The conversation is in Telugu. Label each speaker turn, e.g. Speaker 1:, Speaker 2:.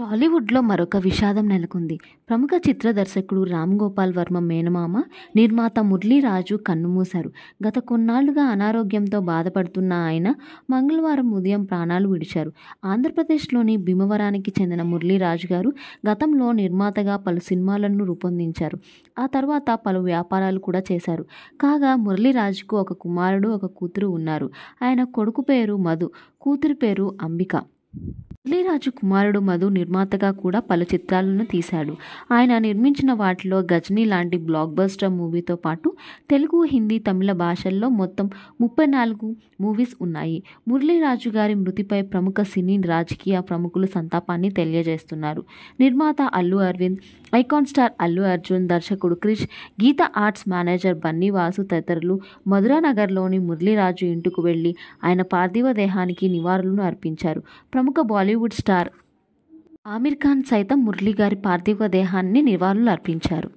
Speaker 1: టాలీవుడ్లో మరొక విషాదం నెలకొంది ప్రముఖ చిత్ర దర్శకుడు రామ్ గోపాల్ వర్మ మేనమామ నిర్మాత మురళీరాజు కన్నుమూశారు గత కొన్నాళ్లుగా అనారోగ్యంతో బాధపడుతున్న ఆయన మంగళవారం ఉదయం ప్రాణాలు విడిచారు ఆంధ్రప్రదేశ్లోని భీమవరానికి చెందిన మురళీరాజు గారు గతంలో నిర్మాతగా పలు సినిమాలను రూపొందించారు ఆ తర్వాత పలు వ్యాపారాలు కూడా చేశారు కాగా మురళీరాజుకు ఒక కుమారుడు ఒక కూతురు ఉన్నారు ఆయన కొడుకు పేరు మధు కూతురు పేరు అంబిక ఇళయరాజు కుమారుడు మధు నిర్మాతగా కూడా పలు చిత్రాలను తీశాడు ఆయన నిర్మించిన వాటిలో గజనీ లాంటి బ్లాక్ బస్టర్ మూవీతో పాటు తెలుగు హిందీ తమిళ భాషల్లో మొత్తం ముప్పై నాలుగు మూవీస్ ఉన్నాయి మురళీరాజు గారి మృతిపై ప్రముఖ సినీ రాజకీయ ప్రముఖులు సంతాపాన్ని తెలియజేస్తున్నారు నిర్మాత అల్లు అరవింద్ ఐకాన్ స్టార్ అల్లు అర్జున్ దర్శకుడు క్రిష్ గీత ఆర్ట్స్ మేనేజర్ బన్నీ వాసు తదితరులు మధురానగర్లోని మురళీరాజు ఇంటికి వెళ్ళి ఆయన పార్థివ దేహానికి నివారులను అర్పించారు ప్రముఖ బాలీవుడ్ స్టార్ ఆమిర్ ఖాన్ సైతం మురళీ గారి పార్థివ దేహాన్ని నివాళులు అర్పించారు